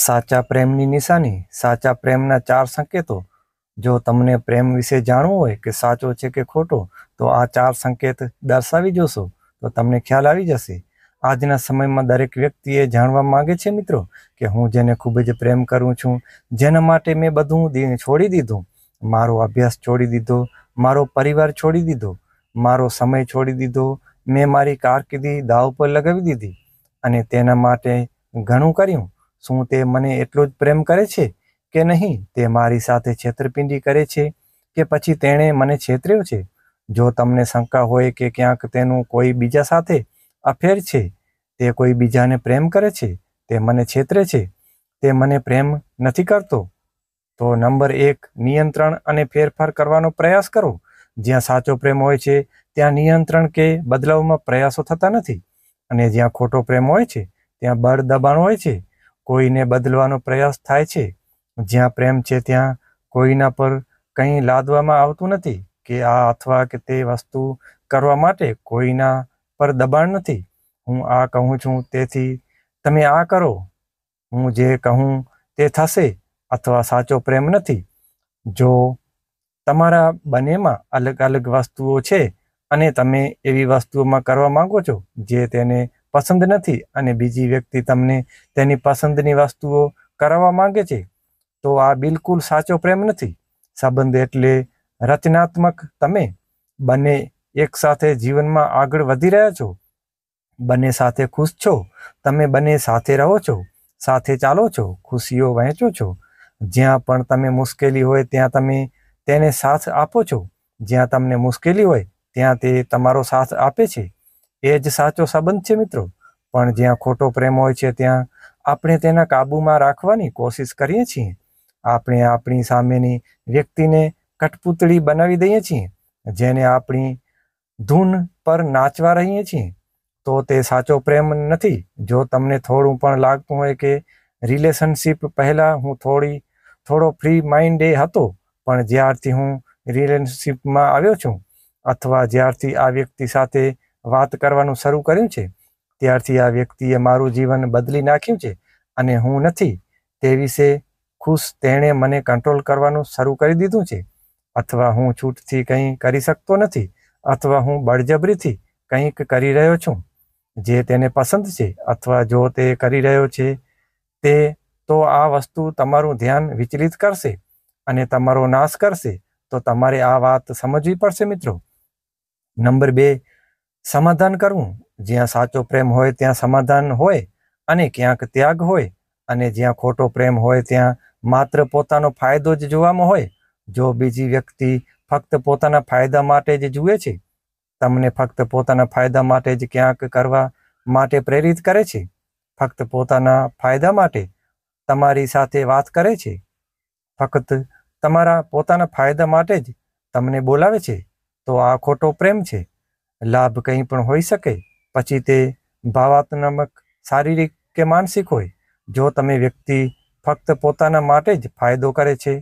સાચા પ્રેમની નિશાની સાચા પ્રેમના ચાર સંકેતો જો તમને પ્રેમ વિશે જાણવું હોય કે સાચો છે કે ખોટો તો આ ચાર સંકેત દર્શાવી જોશો તો તમને ખ્યાલ આવી જશે આજના સમયમાં દરેક વ્યક્તિએ જાણવા માગે છે મિત્રો કે હું જેને ખૂબ જ પ્રેમ કરું છું જેના માટે મેં બધું છોડી દીધું મારો અભ્યાસ છોડી દીધો મારો પરિવાર છોડી દીધો મારો સમય છોડી દીધો મેં મારી કારકિર્દી દાવ પર લગાવી દીધી અને તેના માટે ઘણું કર્યું શું તે મને એટલો જ પ્રેમ કરે છે કે નહીં તે મારી સાથે છેતરપિંડી કરે છે કે પછી તેણે મને છેતર્યો છે જો તમને શંકા હોય કે ક્યાંક તેનું કોઈ બીજા સાથે અફેર છે તે કોઈ બીજાને પ્રેમ કરે છે તે મને છેતરે છે તે મને પ્રેમ નથી કરતો તો નંબર એક નિયંત્રણ અને ફેરફાર કરવાનો પ્રયાસ કરો જ્યાં સાચો પ્રેમ હોય છે ત્યાં નિયંત્રણ કે બદલાવમાં પ્રયાસો થતા નથી અને જ્યાં ખોટો પ્રેમ હોય છે ત્યાં બળ દબાણ હોય છે કોઈને બદલવાનો પ્રયાસ થાય છે જ્યાં પ્રેમ છે ત્યાં કોઈના પર કંઈ લાદવામાં આવતું નથી કે આ અથવા કે તે વસ્તુ કરવા માટે કોઈના પર દબાણ નથી હું આ કહું છું તેથી તમે આ કરો હું જે કહું તે થશે અથવા સાચો પ્રેમ નથી જો તમારા બંનેમાં અલગ અલગ વસ્તુઓ છે અને તમે એવી વસ્તુઓમાં કરવા માગો છો જે તેને પસંદ નથી અને બીજી વ્યક્તિ તમને તેની પસંદની વસ્તુઓ કરાવવા માંગે છે તો આ બિલકુલ સાચો પ્રેમ નથી સંબંધ એટલે રચનાત્મક તમે બંને એકસાથે જીવનમાં આગળ વધી રહ્યા છો બંને સાથે ખુશ છો તમે બંને સાથે રહો છો સાથે ચાલો છો ખુશીઓ વહેંચો છો જ્યાં પણ તમે મુશ્કેલી હોય ત્યાં તમે તેને સાથ આપો છો જ્યાં તમને મુશ્કેલી હોય ત્યાં તે તમારો સાથ આપે છે એ જ સાચો સંબંધ છે મિત્રો પણ જ્યાં ખોટો પ્રેમ હોય છે ત્યાં આપણે તેના કાબૂમાં રાખવાની કોશિશ કરીએ છીએ આપણે આપણી સામેની વ્યક્તિને કઠપૂતળી બનાવી દઈએ છીએ જેને આપણી ધૂન પર નાચવા રહીએ છીએ તો તે સાચો પ્રેમ નથી જો તમને થોડું પણ લાગતું હોય કે રિલેશનશીપ પહેલાં હું થોડી થોડો ફ્રી માઇન્ડ એ હતો પણ જ્યારથી હું રિલેશનશીપમાં આવ્યો છું અથવા જ્યારથી આ વ્યક્તિ સાથે વાત કરવાનું શરૂ કર્યું છે ત્યારથી આ વ્યક્તિએ મારું જીવન બદલી નાખ્યું છે અને હું નથી તે વિશે ખુશ તેણે મને કંટ્રોલ કરવાનું શરૂ કરી દીધું છે અથવા હું છૂટથી કંઈ કરી શકતો નથી અથવા હું બળજબરીથી કંઈક કરી રહ્યો છું જે તેને પસંદ છે અથવા જો તે કરી રહ્યો છે તે તો આ વસ્તુ તમારું ધ્યાન વિચલિત કરશે અને તમારો નાશ કરશે તો તમારે આ વાત સમજવી પડશે મિત્રો નંબર બે સમાધાન કરવું જ્યાં સાચો પ્રેમ હોય ત્યાં સમાધાન હોય અને ક્યાંક ત્યાગ હોય અને જ્યાં ખોટો પ્રેમ હોય ત્યાં માત્ર પોતાનો ફાયદો જ જોવામાં હોય જો બીજી વ્યક્તિ ફક્ત પોતાના ફાયદા માટે જ જુએ છે તમને ફક્ત પોતાના ફાયદા માટે જ ક્યાંક કરવા માટે પ્રેરિત કરે છે ફક્ત પોતાના ફાયદા માટે તમારી સાથે વાત કરે છે ફક્ત તમારા પોતાના ફાયદા માટે જ તમને બોલાવે છે તો આ ખોટો પ્રેમ છે લાભ કંઈ પણ હોઈ શકે પછી તે ભાવાત્મક શારીરિક કે માનસિક હોય જો તમે વ્યક્તિ ફક્ત પોતાના માટે જ ફાયદો કરે છે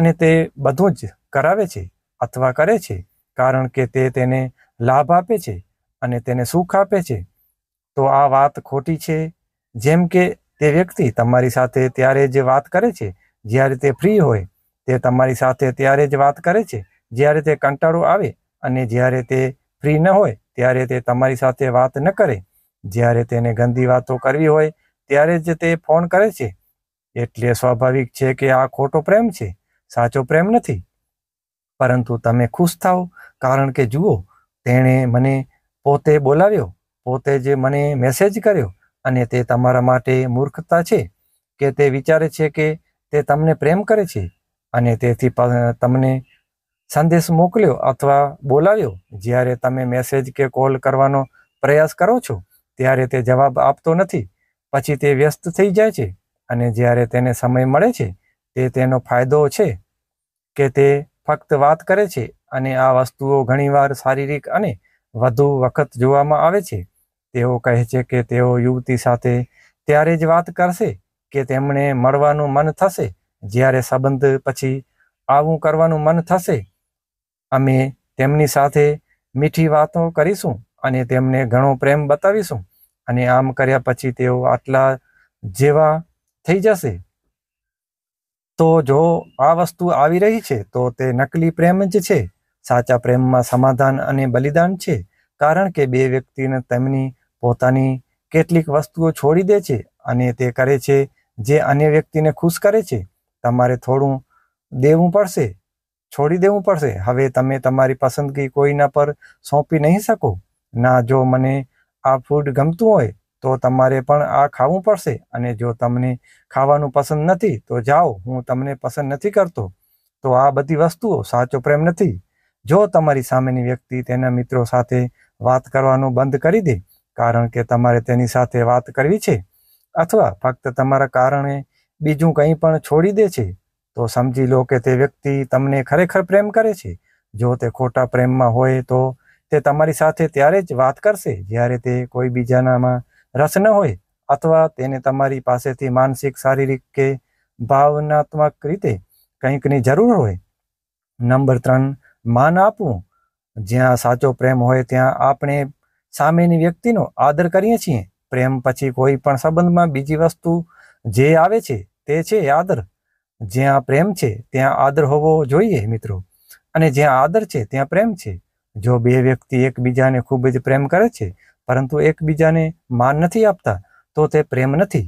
અને તે બધું જ કરાવે છે અથવા કરે છે કારણ કે તે તેને લાભ આપે છે અને તેને સુખ આપે છે તો આ વાત ખોટી છે જેમ કે તે વ્યક્તિ તમારી સાથે ત્યારે જ વાત કરે છે જ્યારે તે ફ્રી હોય તે તમારી સાથે ત્યારે જ વાત કરે છે જ્યારે તે કંટાળો આવે અને જ્યારે તે ફ્રી ન હોય ત્યારે તે તમારી સાથે વાત ન કરે જ્યારે તેને ગંદી વાતો કરવી હોય ત્યારે જ તે ફોન કરે છે એટલે સ્વાભાવિક છે કે આ ખોટો પ્રેમ છે સાચો પ્રેમ નથી પરંતુ તમે ખુશ થાઓ કારણ કે જુઓ તેણે મને પોતે બોલાવ્યો પોતે જ મને મેસેજ કર્યો અને તે તમારા માટે મૂર્ખતા છે કે તે વિચારે છે કે તે તમને પ્રેમ કરે છે અને તેથી તમને સંદેશ મોકલ્યો અથવા બોલાવ્યો જ્યારે તમે મેસેજ કે કોલ કરવાનો પ્રયાસ કરો છો ત્યારે તે જવાબ આપતો નથી પછી તે વ્યસ્ત થઈ જાય છે અને જ્યારે તેને સમય મળે છે તે તેનો ફાયદો છે કે તે ફક્ત વાત કરે છે અને આ વસ્તુઓ ઘણીવાર શારીરિક અને વધુ વખત જોવામાં આવે છે તેઓ કહે છે કે તેઓ યુવતી સાથે ત્યારે જ વાત કરશે કે તેમણે મળવાનું મન થશે જ્યારે સંબંધ પછી આવું કરવાનું મન થશે અમે તેમની સાથે મીઠી વાતો કરીશું અને તેમને ઘણો પ્રેમ બતાવીશું અને આમ કર્યા પછી તેઓ આટલા જેવા થઈ જશે તો જો આ વસ્તુ આવી રહી છે તો તે નકલી પ્રેમ જ છે સાચા પ્રેમમાં સમાધાન અને બલિદાન છે કારણ કે બે વ્યક્તિને તેમની પોતાની કેટલીક વસ્તુઓ છોડી દે છે અને તે કરે છે જે અન્ય વ્યક્તિને ખુશ કરે છે તમારે થોડું દેવું પડશે છોડી દેવું પડશે હવે તમે તમારી પસંદગી કોઈના પર સોંપી નહીં શકો ના જો મને આ ફૂડ ગમતું હોય તો તમારે પણ આ ખાવું પડશે અને જો તમને ખાવાનું પસંદ નથી તો જાઓ હું તમને પસંદ નથી કરતો તો આ બધી વસ્તુઓ સાચો પ્રેમ નથી જો તમારી સામેની વ્યક્તિ તેના મિત્રો સાથે વાત કરવાનું બંધ કરી દે કારણ કે તમારે તેની સાથે વાત કરવી છે અથવા ફક્ત તમારા કારણે બીજું કંઈ પણ છોડી દે છે તો સમજી લો કે તે વ્યક્તિ તમને ખરેખર પ્રેમ કરે છે જો તે ખોટા પ્રેમમાં હોય તો તે તમારી સાથે ત્યારે જ વાત કરશે જ્યારે તે કોઈ બીજાનામાં રસ ન હોય અથવા તેને તમારી પાસેથી માનસિક શારીરિક કે ભાવનાત્મક રીતે કંઈકની જરૂર હોય નંબર ત્રણ માન આપવું જ્યાં સાચો પ્રેમ હોય ત્યાં આપણે સામેની વ્યક્તિનો આદર કરીએ છીએ પ્રેમ પછી કોઈ પણ સંબંધમાં બીજી વસ્તુ જે આવે છે તે છે આદર જ્યાં પ્રેમ છે ત્યાં આદર હોવો જોઈએ મિત્રો અને જ્યાં આદર છે ત્યાં પ્રેમ છે જો બે વ્યક્તિ એકબીજાને ખૂબ જ પ્રેમ કરે છે પરંતુ એકબીજાને માન નથી આપતા તો તે પ્રેમ નથી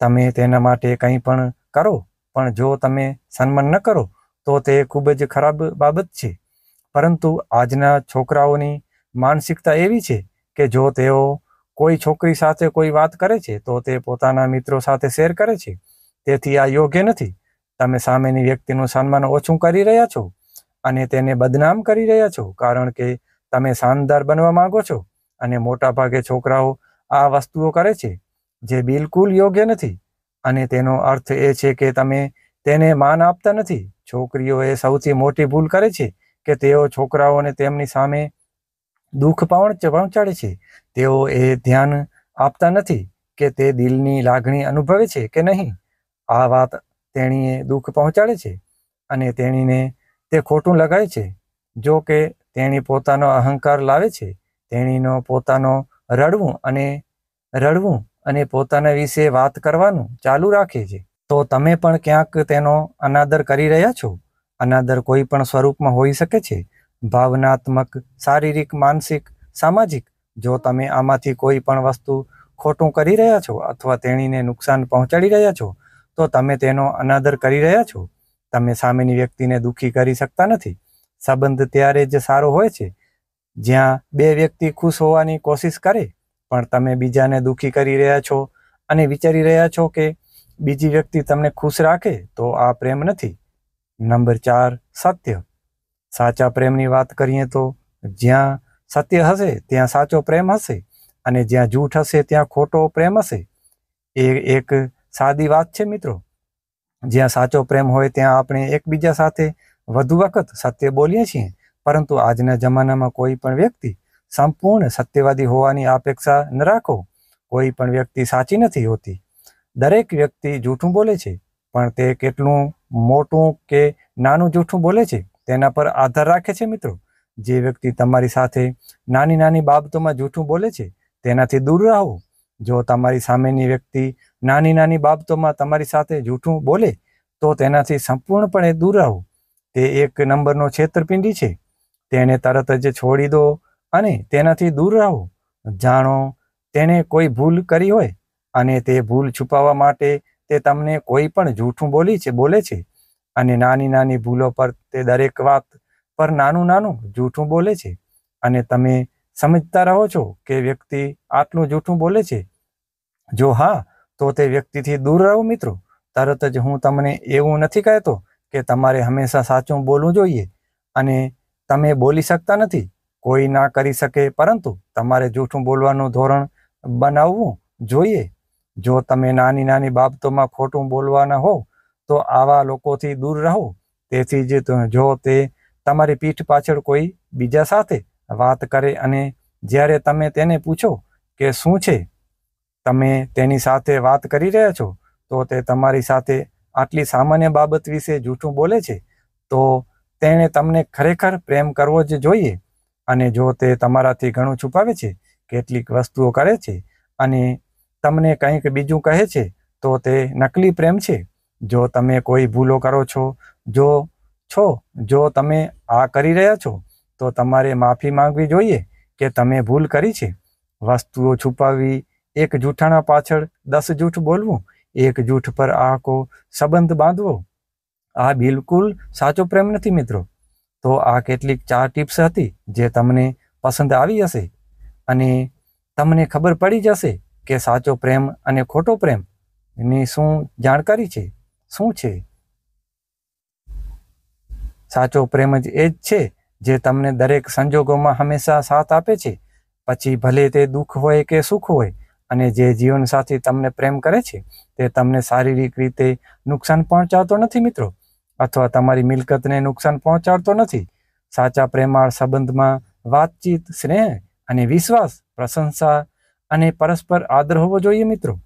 તમે તેના માટે કંઈ પણ કરો પણ જો તમે સન્માન ન કરો તો તે ખૂબ જ ખરાબ બાબત છે પરંતુ આજના છોકરાઓની માનસિકતા એવી છે કે જો તેઓ કોઈ છોકરી સાથે કોઈ વાત કરે છે તો તે પોતાના મિત્રો સાથે શેર કરે છે તેથી આ યોગ્ય નથી તમે સામેની વ્યક્તિનું સન્માન ઓછું કરી રહ્યા છો અને તેને બદનામ કરી રહ્યા છો કારણ કે તમે શાનદાર બનવા માંગો છો અને મોટા ભાગે છોકરાઓ આ વસ્તુઓ કરે છે જે બિલકુલ યોગ્ય નથી અને તેનો અર્થ એ છે કે તમે તેને માન આપતા નથી છોકરીઓ એ સૌથી મોટી ભૂલ કરે છે કે તેઓ છોકરાઓને તેમની સામે દુઃખ પહોંચાડે છે તેઓ એ ધ્યાન આપતા નથી કે તે દિલની લાગણી અનુભવે છે કે નહીં આ વાત તેણીએ દુઃખ પહોંચાડે છે અને તેણીને તે ખોટું લગાય છે જો કે તેણી પોતાનો અહંકાર લાવે છે તેણીનો પોતાનો રડવું અને રડવું અને પોતાના વિશે વાત કરવાનું ચાલુ રાખે છે તો તમે પણ ક્યાંક તેનો અનાદર કરી રહ્યા છો અનાદર કોઈ પણ સ્વરૂપમાં હોઈ શકે છે ભાવનાત્મક શારીરિક માનસિક સામાજિક જો તમે આમાંથી કોઈ પણ વસ્તુ ખોટું કરી રહ્યા છો અથવા તેણીને નુકસાન પહોંચાડી રહ્યા છો તો તમે તેનો અનાદર કરી રહ્યા છો તમે સામેની વ્યક્તિને દુઃખી કરી શકતા નથી સંબંધ ત્યારે જ સારો હોય છે જ્યાં બે વ્યક્તિ ખુશ હોવાની કોશિશ કરે પણ તમે બીજાને દુઃખી કરી રહ્યા છો અને વિચારી રહ્યા છો કે બીજી વ્યક્તિ તમને ખુશ રાખે તો આ પ્રેમ નથી નંબર ચાર સત્ય સાચા પ્રેમની વાત કરીએ તો જ્યાં સત્ય હશે ત્યાં સાચો પ્રેમ હશે અને જ્યાં જૂઠ હશે ત્યાં ખોટો પ્રેમ હશે એ એક સાદી વાત છે મિત્રો જ્યાં સાચો પ્રેમ હોય ત્યાં આપણે એકબીજા સાથે વધુ વખત સત્ય બોલીએ છીએ પરંતુ આજના જમાનામાં કોઈ પણ વ્યક્તિ સંપૂર્ણ સત્યવાદી હોવાની અપેક્ષા ન રાખો કોઈ પણ વ્યક્તિ સાચી નથી હોતી દરેક વ્યક્તિ જૂઠું બોલે છે પણ તે કેટલું મોટું કે નાનું જૂઠું બોલે છે તેના પર આધાર રાખે છે મિત્રો જે વ્યક્તિ તમારી સાથે નાની નાની બાબતોમાં જૂઠું બોલે છે તેનાથી દૂર રહો જો તમારી સામેની વ્યક્તિ નાની નાની બાબતોમાં તમારી સાથે જૂઠું બોલે તો તેનાથી સંપૂર્ણપણે દૂર રહો તે એક નંબરનો છેતરપિંડી છે તેને તરત જ છોડી દો અને તેનાથી દૂર રહો જાણો તેણે કોઈ ભૂલ કરી હોય અને તે ભૂલ છુપાવવા માટે તે તમને કોઈ પણ જૂઠું બોલી છે બોલે છે અને નાની નાની ભૂલો પર તે દરેક વાત પર નાનું નાનું જૂઠું બોલે છે અને તમે સમજતા રહો છો કે વ્યક્તિ આટલું જૂઠું બોલે છે જો હા તો તે વ્યક્તિથી દૂર રહો મિત્રો તરત જ હું તમને એવું નથી કહેતો કે તમારે હંમેશા સાચું બોલવું જોઈએ અને તમે બોલી શકતા નથી કોઈ ના કરી શકે પરંતુ તમારે જૂઠું બોલવાનું ધોરણ બનાવવું જોઈએ જો તમે નાની નાની બાબતોમાં ખોટું બોલવાના હો તો આવા લોકોથી દૂર રહો તેથી જ જો તે તમારી પીઠ પાછળ કોઈ બીજા સાથે વાત કરે અને જ્યારે તમે તેને પૂછો કે શું છે તમે તેની સાથે વાત કરી રહ્યા છો તો તે તમારી સાથે આટલી સામાન્ય બાબત વિશે જૂઠું બોલે છે તો તેણે તમને ખરેખર પ્રેમ કરવો જ જોઈએ અને જો તે તમારાથી ઘણું છુપાવે છે કેટલીક વસ્તુઓ કરે છે અને તમને કંઈક બીજું કહે છે તો તે નકલી પ્રેમ છે જો તમે કોઈ ભૂલો કરો છો જો છો જો તમે આ કરી રહ્યા છો તો તમારે માફી માંગવી જોઈએ કે તમે ભૂલ કરી છે વસ્તુઓ છુપાવી એક જૂઠાણા પાછળ દસ જૂઠ બોલવું એક જૂઠ પર આખો સંબંધ બાંધવો આ બિલકુલ સાચો પ્રેમ નથી મિત્રો તો આ કેટલીક ચાર ટિપ્સ હતી જે તમને પસંદ આવી હશે અને તમને ખબર પડી જશે કે સાચો પ્રેમ અને ખોટો પ્રેમ ની શું જાણકારી છે શું છે સાચો પ્રેમ જ એ જ છે જે તમને દરેક સંજોગોમાં હંમેશા સાથ આપે છે પછી ભલે તે દુઃખ હોય કે સુખ હોય અને જે જીવનસાથી તમને પ્રેમ કરે છે તે તમને શારીરિક રીતે નુકસાન પહોંચાડતો નથી મિત્રો અથવા તમારી મિલકતને નુકસાન પહોંચાડતો નથી સાચા પ્રેમાળ સંબંધમાં વાતચીત સ્નેહ અને વિશ્વાસ પ્રશંસા અને પરસ્પર આદર હોવો જોઈએ મિત્રો